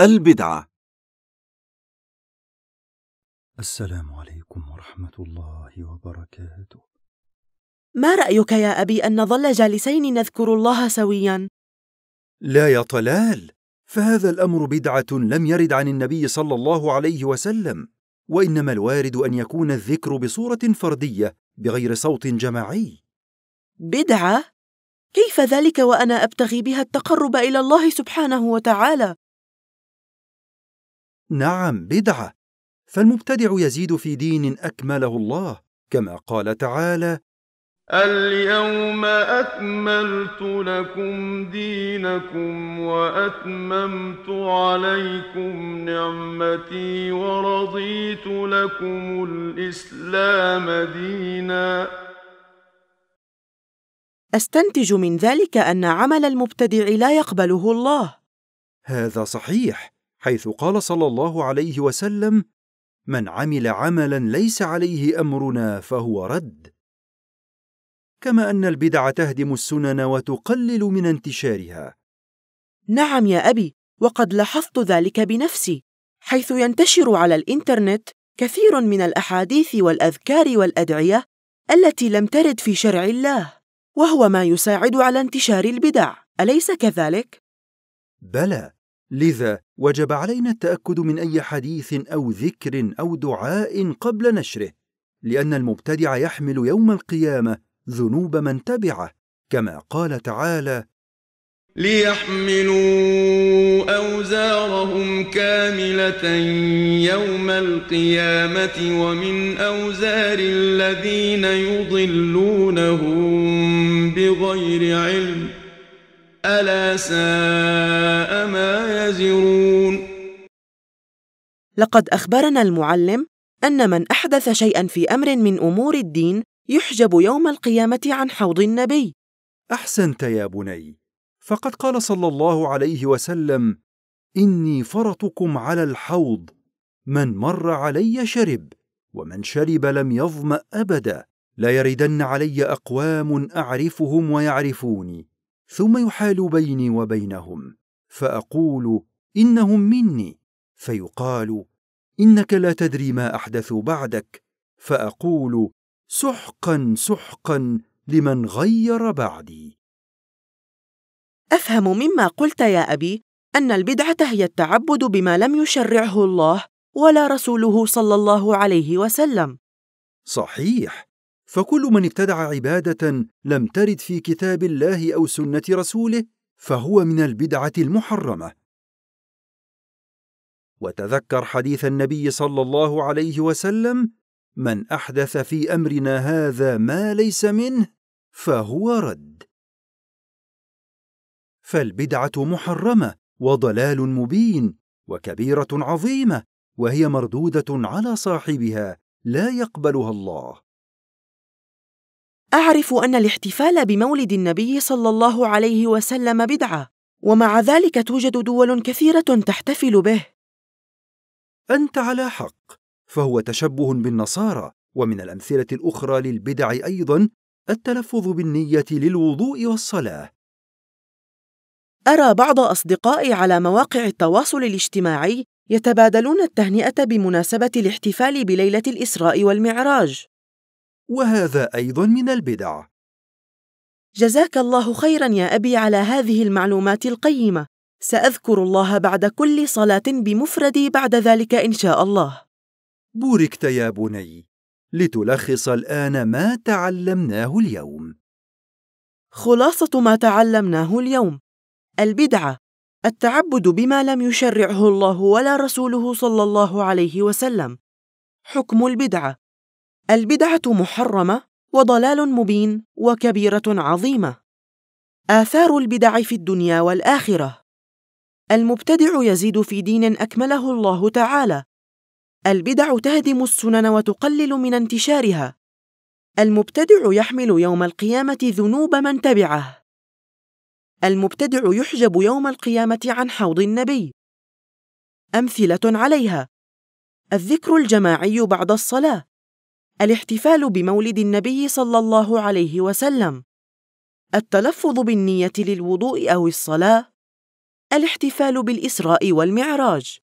البدعة السلام عليكم ورحمة الله وبركاته ما رأيك يا أبي أن نظل جالسين نذكر الله سويا؟ لا يا طلال فهذا الأمر بدعة لم يرد عن النبي صلى الله عليه وسلم وإنما الوارد أن يكون الذكر بصورة فردية بغير صوت جماعي بدعة؟ كيف ذلك وأنا أبتغي بها التقرب إلى الله سبحانه وتعالى نعم بدعه فالمبتدع يزيد في دين اكمله الله كما قال تعالى اليوم اكملت لكم دينكم واتممت عليكم نعمتي ورضيت لكم الاسلام دينا استنتج من ذلك ان عمل المبتدع لا يقبله الله هذا صحيح حيث قال صلى الله عليه وسلم من عمل عملا ليس عليه امرنا فهو رد كما ان البدع تهدم السنن وتقلل من انتشارها نعم يا ابي وقد لاحظت ذلك بنفسي حيث ينتشر على الانترنت كثير من الاحاديث والاذكار والادعيه التي لم ترد في شرع الله وهو ما يساعد على انتشار البدع اليس كذلك بلى لذا وجب علينا التاكد من اي حديث او ذكر او دعاء قبل نشره لان المبتدع يحمل يوم القيامه ذنوب من تبعه كما قال تعالى ليحملوا أوزارهم كاملة يوم القيامة ومن أوزار الذين يضلونهم بغير علم ألا ساء ما يزرون لقد أخبرنا المعلم أن من أحدث شيئا في أمر من أمور الدين يحجب يوم القيامة عن حوض النبي أحسنت يا بني فقد قال صلى الله عليه وسلم إني فرطكم على الحوض من مر علي شرب ومن شرب لم يظمأ أبدا لا يردن علي أقوام أعرفهم ويعرفوني ثم يحال بيني وبينهم فاقول انهم مني فيقال انك لا تدري ما احدث بعدك فاقول سحقا سحقا لمن غير بعدي افهم مما قلت يا ابي ان البدعه هي التعبد بما لم يشرعه الله ولا رسوله صلى الله عليه وسلم صحيح فكل من ابتدع عباده لم ترد في كتاب الله او سنه رسوله فهو من البدعه المحرمه وتذكر حديث النبي صلى الله عليه وسلم من احدث في امرنا هذا ما ليس منه فهو رد فالبدعه محرمه وضلال مبين وكبيره عظيمه وهي مردوده على صاحبها لا يقبلها الله أعرف أن الاحتفال بمولد النبي صلى الله عليه وسلم بدعة، ومع ذلك توجد دول كثيرة تحتفل به. أنت على حق، فهو تشبه بالنصارى، ومن الأمثلة الأخرى للبدع أيضًا التلفظ بالنية للوضوء والصلاة. أرى بعض أصدقائي على مواقع التواصل الاجتماعي يتبادلون التهنئة بمناسبة الاحتفال بليلة الإسراء والمعراج. وهذا أيضا من البدع جزاك الله خيرا يا أبي على هذه المعلومات القيمة سأذكر الله بعد كل صلاة بمفردي بعد ذلك إن شاء الله بوركت يا بني لتلخص الآن ما تعلمناه اليوم خلاصة ما تعلمناه اليوم البدعة التعبد بما لم يشرعه الله ولا رسوله صلى الله عليه وسلم حكم البدعة البدعة محرمة وضلال مبين وكبيرة عظيمة. آثار البدع في الدنيا والآخرة المبتدع يزيد في دين أكمله الله تعالى. البدع تهدم السنن وتقلل من انتشارها. المبتدع يحمل يوم القيامة ذنوب من تبعه. المبتدع يحجب يوم القيامة عن حوض النبي. أمثلة عليها: الذكر الجماعي بعد الصلاة، الاحتفال بمولد النبي صلى الله عليه وسلم التلفظ بالنية للوضوء أو الصلاة الاحتفال بالإسراء والمعراج